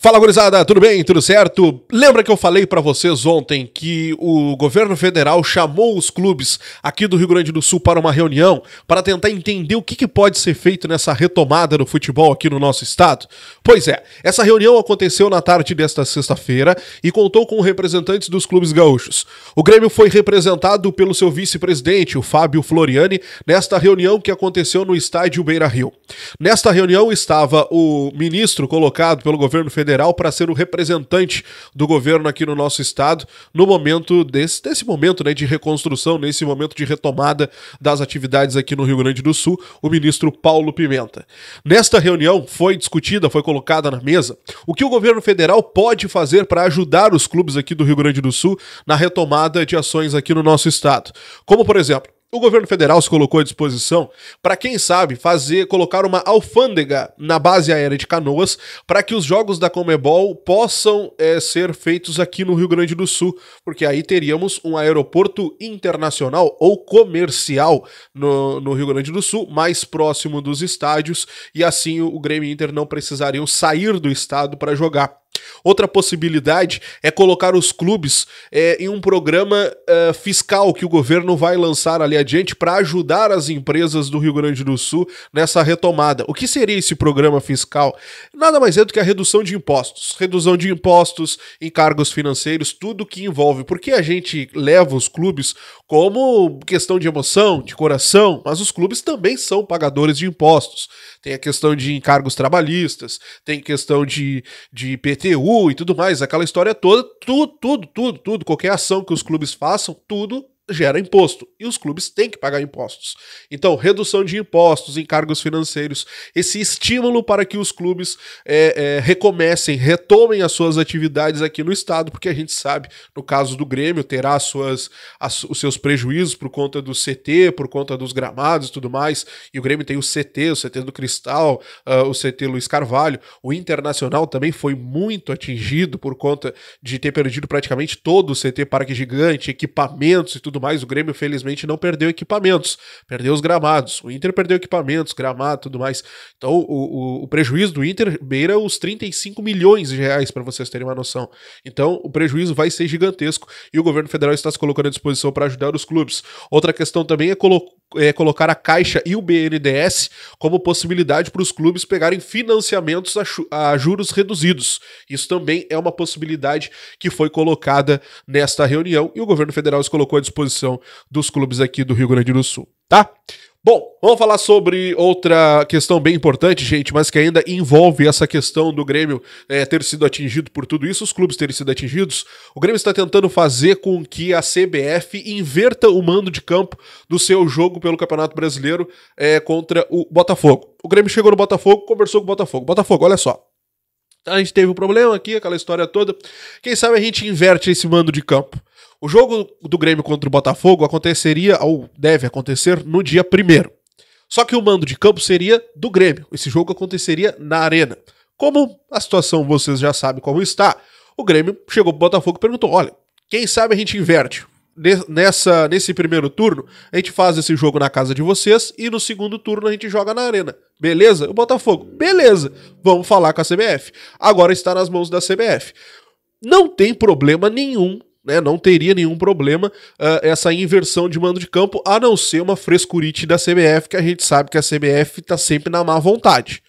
Fala gurizada, tudo bem? Tudo certo? Lembra que eu falei para vocês ontem que o governo federal chamou os clubes aqui do Rio Grande do Sul para uma reunião para tentar entender o que, que, pode ser feito nessa retomada do futebol aqui no nosso estado? Pois é, essa reunião aconteceu na tarde desta sexta-feira e contou com representantes dos clubes gaúchos. O Grêmio foi representado pelo seu vice-presidente, o Fábio Floriani, nesta reunião que aconteceu no estádio Beira Rio. Nesta reunião estava o ministro colocado pelo governo federal federal para ser o representante do governo aqui no nosso estado no momento desse, desse momento né, de reconstrução, nesse momento de retomada das atividades aqui no Rio Grande do Sul, o ministro Paulo Pimenta. Nesta reunião foi discutida, foi colocada na mesa o que o governo federal pode fazer para ajudar os clubes aqui do Rio Grande do Sul na retomada de ações aqui no nosso estado. Como, por exemplo, o governo federal se colocou à disposição para, quem sabe, fazer colocar uma alfândega na base aérea de Canoas para que os jogos da Comebol possam é, ser feitos aqui no Rio Grande do Sul, porque aí teríamos um aeroporto internacional ou comercial no, no Rio Grande do Sul, mais próximo dos estádios, e assim o Grêmio e Inter não precisariam sair do estado para jogar. Outra possibilidade é colocar os clubes é, em um programa uh, fiscal que o governo vai lançar ali adiante para ajudar as empresas do Rio Grande do Sul nessa retomada. O que seria esse programa fiscal? Nada mais é do que a redução de impostos. Redução de impostos, encargos financeiros, tudo que envolve. Porque a gente leva os clubes como questão de emoção, de coração, mas os clubes também são pagadores de impostos. Tem a questão de encargos trabalhistas, tem questão de, de IPT e tudo mais, aquela história toda, tudo, tudo, tudo, tudo, qualquer ação que os clubes façam, tudo gera imposto e os clubes têm que pagar impostos. Então, redução de impostos, encargos financeiros, esse estímulo para que os clubes é, é, recomecem, retomem as suas atividades aqui no estado, porque a gente sabe, no caso do Grêmio, terá suas, as, os seus prejuízos por conta do CT, por conta dos gramados e tudo mais. E o Grêmio tem o CT, o CT do Cristal, uh, o CT Luiz Carvalho. O Internacional também foi muito atingido por conta de ter perdido praticamente todo o CT Parque Gigante, equipamentos e tudo tudo mais, o Grêmio felizmente não perdeu equipamentos, perdeu os gramados. O Inter perdeu equipamentos, gramado, tudo mais. Então o, o, o prejuízo do Inter beira os 35 milhões de reais, para vocês terem uma noção. Então o prejuízo vai ser gigantesco e o governo federal está se colocando à disposição para ajudar os clubes. Outra questão também é colocar é, colocar a Caixa e o BNDES como possibilidade para os clubes pegarem financiamentos a, a, juros reduzidos. Isso também é uma possibilidade que foi colocada nesta reunião e o governo federal se colocou à disposição dos clubes aqui do Rio Grande do Sul tá? Bom, vamos falar sobre outra questão bem importante, gente, mas que ainda envolve essa questão do Grêmio é, ter sido atingido por tudo isso, os clubes terem sido atingidos. O Grêmio está tentando fazer com que a CBF inverta o mando de campo do seu jogo pelo Campeonato Brasileiro é, contra o Botafogo. O Grêmio chegou no Botafogo, conversou com o Botafogo. Botafogo, olha só, a gente teve um problema aqui, aquela história toda. Quem sabe a gente inverte esse mando de campo. O jogo do Grêmio contra o Botafogo aconteceria, ou deve acontecer, no dia primeiro. Só que o mando de campo seria do Grêmio. Esse jogo aconteceria na Arena. Como a situação vocês já sabem como está, o Grêmio chegou pro Botafogo e perguntou: olha, quem sabe a gente inverte. Nessa, nesse primeiro turno, a gente faz esse jogo na casa de vocês e no segundo turno a gente joga na arena. Beleza? O Botafogo, beleza. Vamos falar com a CBF. Agora está nas mãos da CBF. Não tem problema nenhum né, não teria nenhum problema uh, essa inversão de mando de campo, a não ser uma frescurite da CBF, que a gente sabe que a CBF está sempre na má vontade.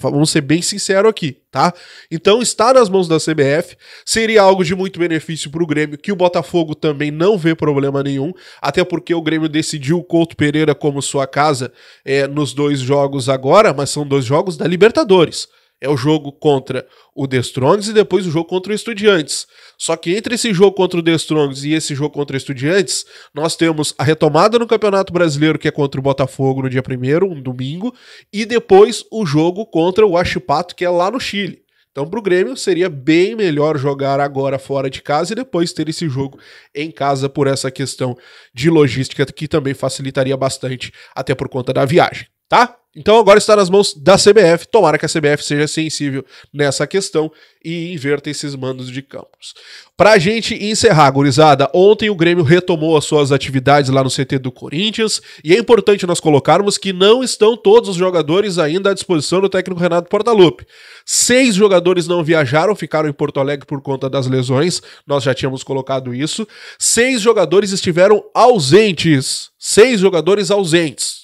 Vamos ser bem sincero aqui, tá? Então está nas mãos da CBF, seria algo de muito benefício para o Grêmio, que o Botafogo também não vê problema nenhum, até porque o Grêmio decidiu o Couto Pereira como sua casa é, nos dois jogos agora, mas são dois jogos da Libertadores é o jogo contra o The Strongs e depois o jogo contra o Estudiantes. Só que entre esse jogo contra o The Strongs e esse jogo contra o Estudiantes, nós temos a retomada no Campeonato Brasileiro, que é contra o Botafogo no dia 1 um domingo, e depois o jogo contra o Huachipato, que é lá no Chile. Então, para o Grêmio, seria bem melhor jogar agora fora de casa e depois ter esse jogo em casa por essa questão de logística que também facilitaria bastante, até por conta da viagem tá? Então agora está nas mãos da CBF. Tomara que a CBF seja sensível nessa questão e inverta esses mandos de campos. a gente encerrar, gurizada, ontem o Grêmio retomou as suas atividades lá no CT do Corinthians e é importante nós colocarmos que não estão todos os jogadores ainda à disposição do técnico Renato Portaluppi. Seis jogadores não viajaram, ficaram em Porto Alegre por conta das lesões, nós já tínhamos colocado isso. Seis jogadores estiveram ausentes. Seis jogadores ausentes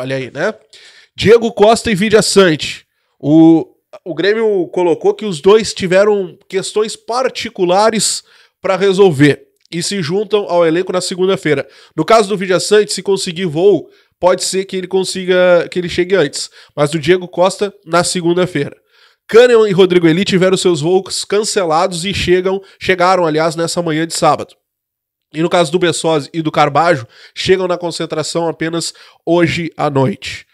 Olha aí, né? Diego Costa e Vidia Sante. O, o Grêmio colocou que os dois tiveram questões particulares para resolver e se juntam ao elenco na segunda-feira. No caso do Vidia Sante, se conseguir voo, pode ser que ele consiga que ele chegue antes, mas o Diego Costa na segunda-feira. Canyon e Rodrigo Eli tiveram seus voos cancelados e chegam, chegaram, aliás, nessa manhã de sábado. E no caso do Bessosi e do Carbajo, chegam na concentração apenas hoje à noite.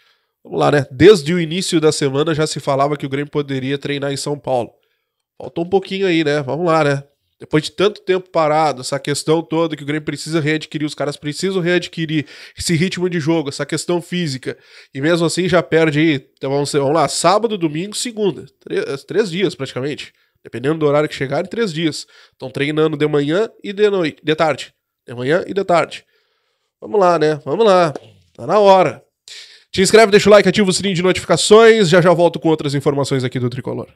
Vamos lá, né? Desde o início da semana já se falava que o Grêmio poderia treinar em São Paulo. Faltou um pouquinho aí, né? Vamos lá, né? Depois de tanto tempo parado, essa questão toda que o Grêmio precisa readquirir, os caras precisam readquirir esse ritmo de jogo, essa questão física. E mesmo assim já perde aí, então vamos, vamos lá, sábado, domingo, segunda. Três, três dias praticamente. Dependendo do horário que chegar, em três dias. Estão treinando de manhã e de noite, de tarde. De manhã e de tarde. Vamos lá, né? Vamos lá. Tá na hora. Te inscreve, deixa o like, ativa o sininho de notificações. Já já volto com outras informações aqui do Tricolor.